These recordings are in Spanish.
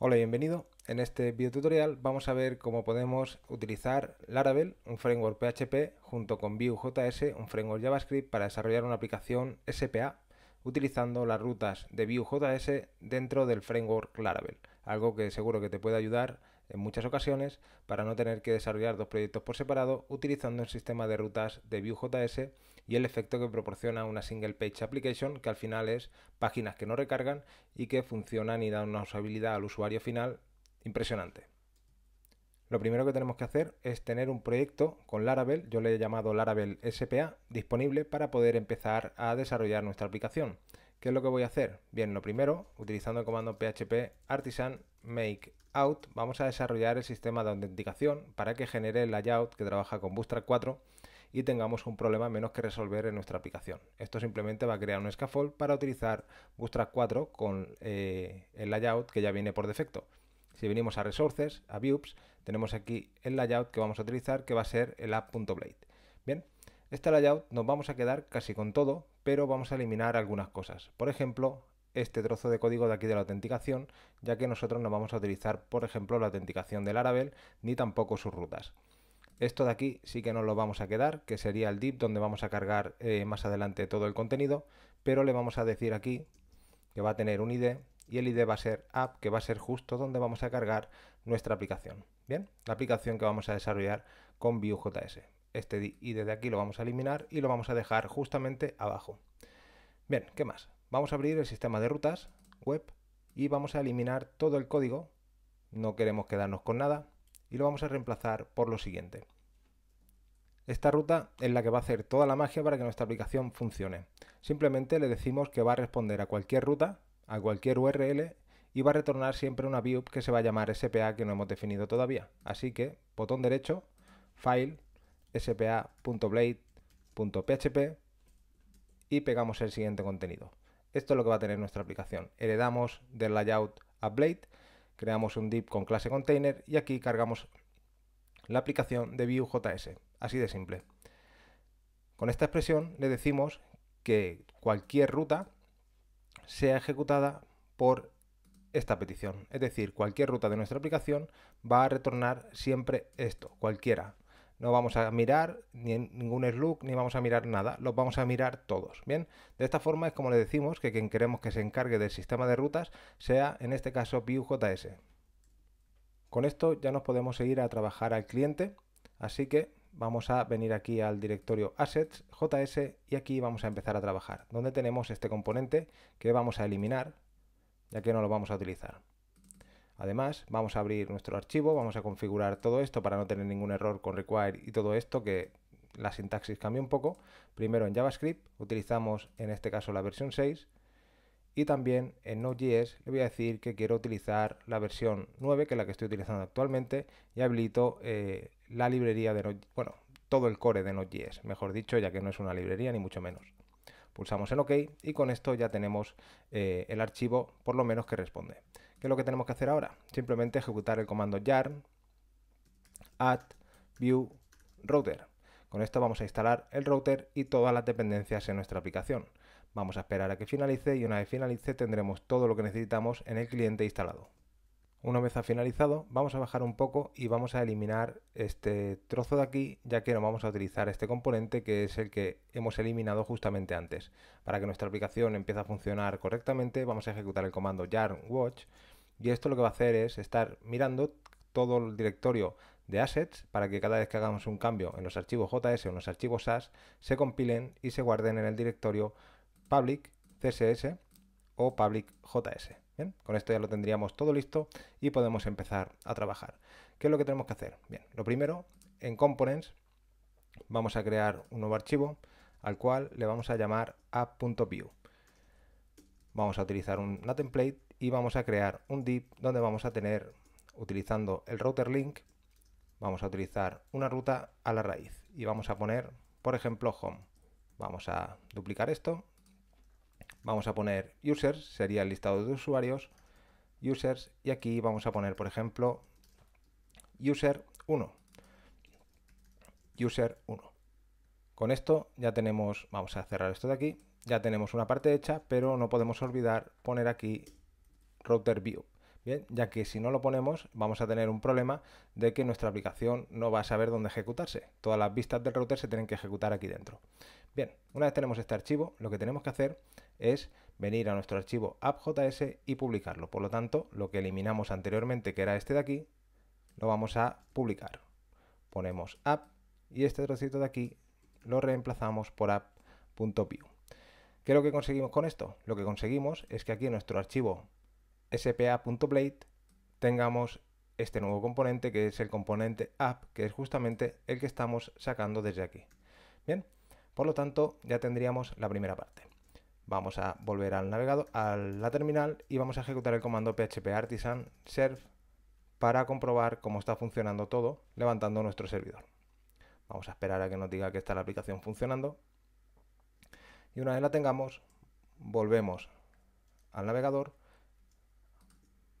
Hola y bienvenido. En este video tutorial vamos a ver cómo podemos utilizar Laravel, un framework PHP, junto con Vue.js, un framework JavaScript, para desarrollar una aplicación SPA utilizando las rutas de Vue.js dentro del framework Laravel, algo que seguro que te puede ayudar en muchas ocasiones para no tener que desarrollar dos proyectos por separado utilizando el sistema de rutas de Vue.js y el efecto que proporciona una single page application, que al final es páginas que no recargan y que funcionan y dan una usabilidad al usuario final impresionante. Lo primero que tenemos que hacer es tener un proyecto con Laravel, yo le he llamado Laravel SPA, disponible para poder empezar a desarrollar nuestra aplicación. ¿Qué es lo que voy a hacer? Bien, lo primero, utilizando el comando php artisan make out, vamos a desarrollar el sistema de autenticación para que genere el layout que trabaja con Bootstrap 4 y tengamos un problema menos que resolver en nuestra aplicación. Esto simplemente va a crear un scaffold para utilizar Bootstrap 4 con eh, el layout que ya viene por defecto. Si venimos a Resources, a Views, tenemos aquí el layout que vamos a utilizar que va a ser el app.blade. Bien, este layout nos vamos a quedar casi con todo, pero vamos a eliminar algunas cosas. Por ejemplo, este trozo de código de aquí de la autenticación, ya que nosotros no vamos a utilizar, por ejemplo, la autenticación del Laravel ni tampoco sus rutas. Esto de aquí sí que nos lo vamos a quedar, que sería el div donde vamos a cargar eh, más adelante todo el contenido, pero le vamos a decir aquí que va a tener un ID y el ID va a ser app, que va a ser justo donde vamos a cargar nuestra aplicación. Bien, la aplicación que vamos a desarrollar con Vue.js. Este ID de aquí lo vamos a eliminar y lo vamos a dejar justamente abajo. Bien, ¿qué más? Vamos a abrir el sistema de rutas web y vamos a eliminar todo el código. No queremos quedarnos con nada y lo vamos a reemplazar por lo siguiente. Esta ruta es la que va a hacer toda la magia para que nuestra aplicación funcione. Simplemente le decimos que va a responder a cualquier ruta, a cualquier URL y va a retornar siempre una view que se va a llamar SPA que no hemos definido todavía. Así que botón derecho, File, spa.blade.php y pegamos el siguiente contenido. Esto es lo que va a tener nuestra aplicación. Heredamos del layout a Blade creamos un div con clase container y aquí cargamos la aplicación de Vue.js, así de simple. Con esta expresión le decimos que cualquier ruta sea ejecutada por esta petición. Es decir, cualquier ruta de nuestra aplicación va a retornar siempre esto, cualquiera. No vamos a mirar ni ningún slug, ni vamos a mirar nada, los vamos a mirar todos, ¿bien? De esta forma es como le decimos que quien queremos que se encargue del sistema de rutas sea, en este caso, Vue.js. Con esto ya nos podemos seguir a trabajar al cliente, así que vamos a venir aquí al directorio assets.js y aquí vamos a empezar a trabajar, donde tenemos este componente que vamos a eliminar, ya que no lo vamos a utilizar. Además, vamos a abrir nuestro archivo, vamos a configurar todo esto para no tener ningún error con require y todo esto, que la sintaxis cambia un poco. Primero en JavaScript, utilizamos en este caso la versión 6, y también en Node.js le voy a decir que quiero utilizar la versión 9, que es la que estoy utilizando actualmente, y habilito eh, la librería de bueno, todo el core de Node.js, mejor dicho, ya que no es una librería ni mucho menos. Pulsamos en OK y con esto ya tenemos eh, el archivo por lo menos que responde. ¿Qué es lo que tenemos que hacer ahora? Simplemente ejecutar el comando yarn add view router. Con esto vamos a instalar el router y todas las dependencias en nuestra aplicación. Vamos a esperar a que finalice y una vez finalice tendremos todo lo que necesitamos en el cliente instalado. Una vez ha finalizado, vamos a bajar un poco y vamos a eliminar este trozo de aquí, ya que no vamos a utilizar este componente que es el que hemos eliminado justamente antes. Para que nuestra aplicación empiece a funcionar correctamente, vamos a ejecutar el comando yarn watch y esto lo que va a hacer es estar mirando todo el directorio de assets para que cada vez que hagamos un cambio en los archivos JS o en los archivos SAS se compilen y se guarden en el directorio public CSS o public JS con esto ya lo tendríamos todo listo y podemos empezar a trabajar. ¿Qué es lo que tenemos que hacer? Bien, lo primero, en Components vamos a crear un nuevo archivo al cual le vamos a llamar app.view. Vamos a utilizar una template y vamos a crear un div donde vamos a tener, utilizando el router link, vamos a utilizar una ruta a la raíz y vamos a poner, por ejemplo, home. Vamos a duplicar esto Vamos a poner users, sería el listado de usuarios, users, y aquí vamos a poner, por ejemplo, user 1. User 1. Con esto ya tenemos, vamos a cerrar esto de aquí, ya tenemos una parte hecha, pero no podemos olvidar poner aquí router view. Bien, ya que si no lo ponemos vamos a tener un problema de que nuestra aplicación no va a saber dónde ejecutarse. Todas las vistas del router se tienen que ejecutar aquí dentro. Bien, una vez tenemos este archivo, lo que tenemos que hacer es venir a nuestro archivo app.js y publicarlo. Por lo tanto, lo que eliminamos anteriormente, que era este de aquí, lo vamos a publicar. Ponemos app y este trocito de aquí lo reemplazamos por app.view. ¿Qué es lo que conseguimos con esto? Lo que conseguimos es que aquí en nuestro archivo spa.blade tengamos este nuevo componente que es el componente app, que es justamente el que estamos sacando desde aquí. Bien, por lo tanto, ya tendríamos la primera parte. Vamos a volver al navegador, a la terminal y vamos a ejecutar el comando php artisan serve para comprobar cómo está funcionando todo levantando nuestro servidor. Vamos a esperar a que nos diga que está la aplicación funcionando. Y una vez la tengamos, volvemos al navegador,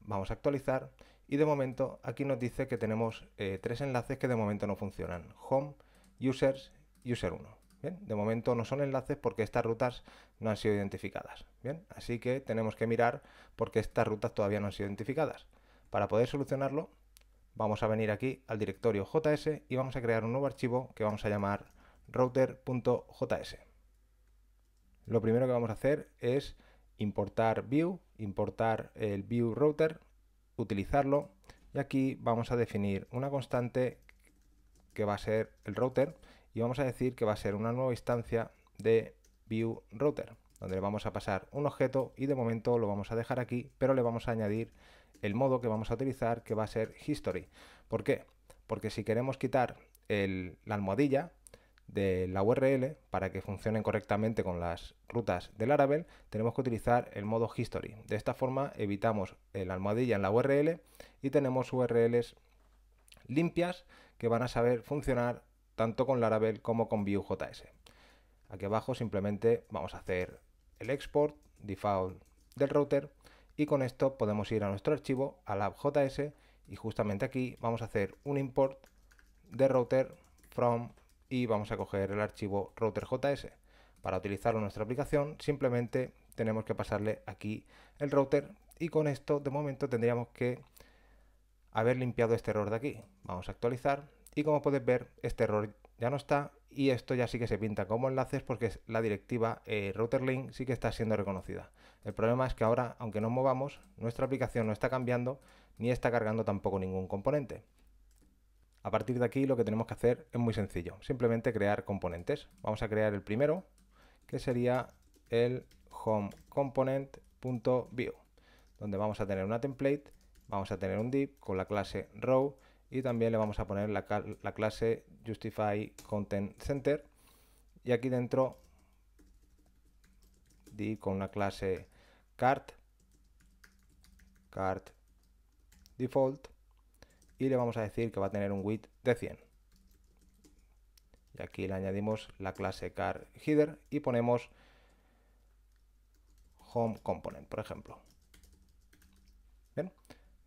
vamos a actualizar y de momento aquí nos dice que tenemos eh, tres enlaces que de momento no funcionan. Home, Users, User1. De momento no son enlaces porque estas rutas no han sido identificadas. ¿bien? Así que tenemos que mirar porque estas rutas todavía no han sido identificadas. Para poder solucionarlo, vamos a venir aquí al directorio JS y vamos a crear un nuevo archivo que vamos a llamar router.js. Lo primero que vamos a hacer es importar view, importar el view router, utilizarlo y aquí vamos a definir una constante que va a ser el router y vamos a decir que va a ser una nueva instancia de view router donde le vamos a pasar un objeto y de momento lo vamos a dejar aquí, pero le vamos a añadir el modo que vamos a utilizar que va a ser history. ¿Por qué? Porque si queremos quitar la almohadilla de la URL para que funcionen correctamente con las rutas del Laravel, tenemos que utilizar el modo history. De esta forma evitamos la almohadilla en la URL y tenemos URLs limpias que van a saber funcionar tanto con Laravel como con Vue.js. Aquí abajo simplemente vamos a hacer el export default del router y con esto podemos ir a nuestro archivo, a lab.js y justamente aquí vamos a hacer un import de router from y vamos a coger el archivo router.js. Para utilizarlo en nuestra aplicación simplemente tenemos que pasarle aquí el router y con esto de momento tendríamos que haber limpiado este error de aquí. Vamos a actualizar y como podéis ver, este error ya no está y esto ya sí que se pinta como enlaces porque la directiva eh, routerlink sí que está siendo reconocida. El problema es que ahora, aunque nos movamos, nuestra aplicación no está cambiando ni está cargando tampoco ningún componente. A partir de aquí lo que tenemos que hacer es muy sencillo, simplemente crear componentes. Vamos a crear el primero, que sería el HomeComponent.View, donde vamos a tener una template, vamos a tener un div con la clase row, y también le vamos a poner la, clase Justify Content Center y aquí dentro di con la clase card card default y le vamos a decir que va a tener un width de 100 y aquí le añadimos la clase card header y ponemos home component por ejemplo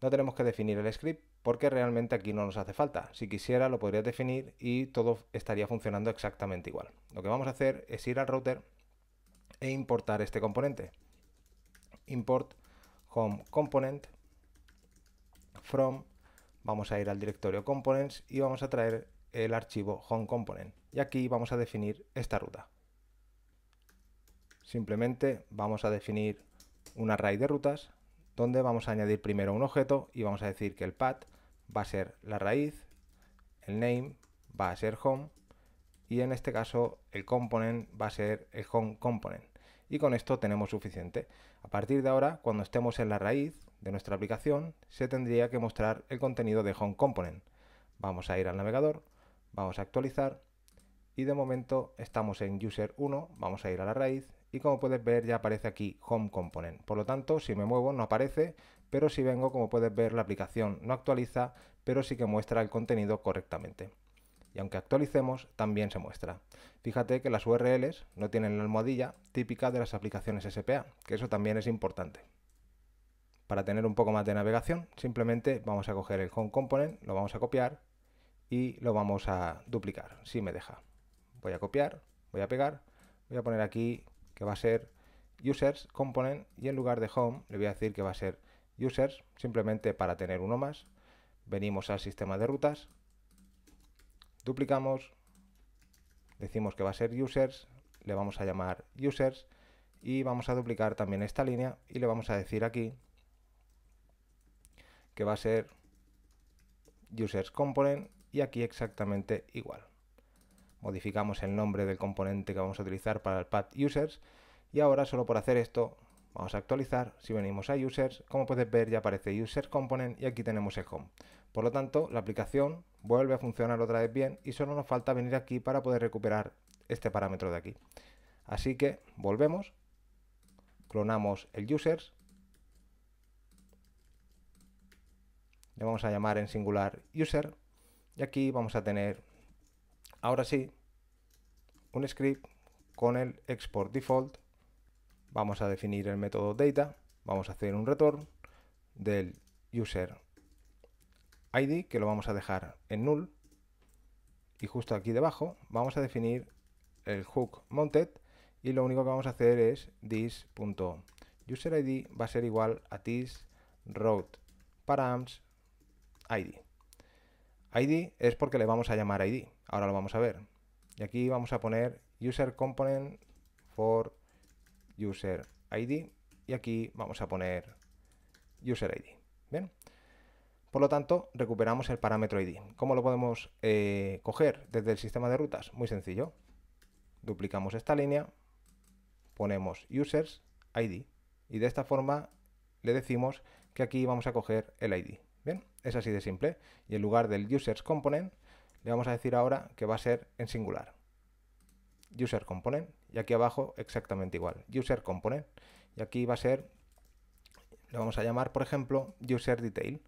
no tenemos que definir el script porque realmente aquí no nos hace falta. Si quisiera lo podría definir y todo estaría funcionando exactamente igual. Lo que vamos a hacer es ir al router e importar este componente. Import home component from, vamos a ir al directorio components y vamos a traer el archivo home component. Y aquí vamos a definir esta ruta. Simplemente vamos a definir un array de rutas donde vamos a añadir primero un objeto y vamos a decir que el path va a ser la raíz, el name va a ser home y en este caso el component va a ser el home component. Y con esto tenemos suficiente. A partir de ahora, cuando estemos en la raíz de nuestra aplicación, se tendría que mostrar el contenido de home component. Vamos a ir al navegador, vamos a actualizar y de momento estamos en user 1, vamos a ir a la raíz y como puedes ver ya aparece aquí Home Component. Por lo tanto, si me muevo no aparece, pero si vengo, como puedes ver, la aplicación no actualiza, pero sí que muestra el contenido correctamente. Y aunque actualicemos, también se muestra. Fíjate que las URLs no tienen la almohadilla típica de las aplicaciones SPA, que eso también es importante. Para tener un poco más de navegación, simplemente vamos a coger el Home Component, lo vamos a copiar y lo vamos a duplicar, si me deja. Voy a copiar, voy a pegar, voy a poner aquí que va a ser users component y en lugar de home le voy a decir que va a ser users simplemente para tener uno más. Venimos al sistema de rutas, duplicamos, decimos que va a ser users, le vamos a llamar users y vamos a duplicar también esta línea y le vamos a decir aquí que va a ser users component y aquí exactamente igual modificamos el nombre del componente que vamos a utilizar para el pad users y ahora solo por hacer esto vamos a actualizar, si venimos a users, como puedes ver ya aparece user component y aquí tenemos el home. Por lo tanto, la aplicación vuelve a funcionar otra vez bien y solo nos falta venir aquí para poder recuperar este parámetro de aquí. Así que volvemos, clonamos el users, le vamos a llamar en singular user y aquí vamos a tener Ahora sí, un script con el export default. Vamos a definir el método data. Vamos a hacer un return del user ID que lo vamos a dejar en null. Y justo aquí debajo vamos a definir el hook mounted y lo único que vamos a hacer es this.userID va a ser igual a this route ID es porque le vamos a llamar ID. Ahora lo vamos a ver. Y aquí vamos a poner user component for user ID. Y aquí vamos a poner user ID. Bien. Por lo tanto, recuperamos el parámetro ID. ¿Cómo lo podemos eh, coger desde el sistema de rutas? Muy sencillo. Duplicamos esta línea, ponemos users ID y de esta forma le decimos que aquí vamos a coger el ID. Es así de simple. Y en lugar del User component, le vamos a decir ahora que va a ser en singular. User component. Y aquí abajo exactamente igual. User component. Y aquí va a ser, lo vamos a llamar, por ejemplo, user detail.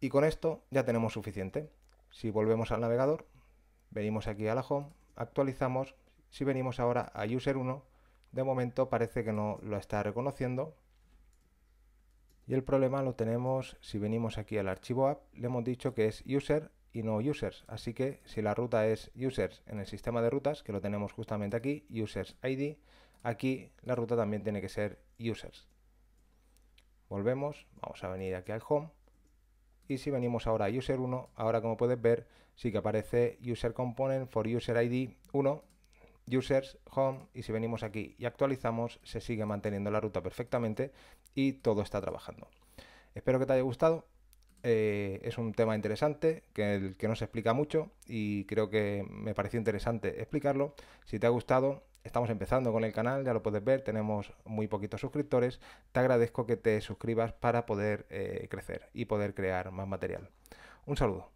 Y con esto ya tenemos suficiente. Si volvemos al navegador, venimos aquí a la home, actualizamos. Si venimos ahora a user1, de momento parece que no lo está reconociendo y el problema lo tenemos si venimos aquí al archivo app, le hemos dicho que es user y no users. Así que si la ruta es users en el sistema de rutas, que lo tenemos justamente aquí, users ID, aquí la ruta también tiene que ser users. Volvemos, vamos a venir aquí al home. Y si venimos ahora a user1, ahora como puedes ver, sí que aparece user component for user ID 1 users, home, y si venimos aquí y actualizamos, se sigue manteniendo la ruta perfectamente y todo está trabajando. Espero que te haya gustado. Eh, es un tema interesante que, que no se explica mucho y creo que me pareció interesante explicarlo. Si te ha gustado, estamos empezando con el canal, ya lo puedes ver, tenemos muy poquitos suscriptores. Te agradezco que te suscribas para poder eh, crecer y poder crear más material. Un saludo.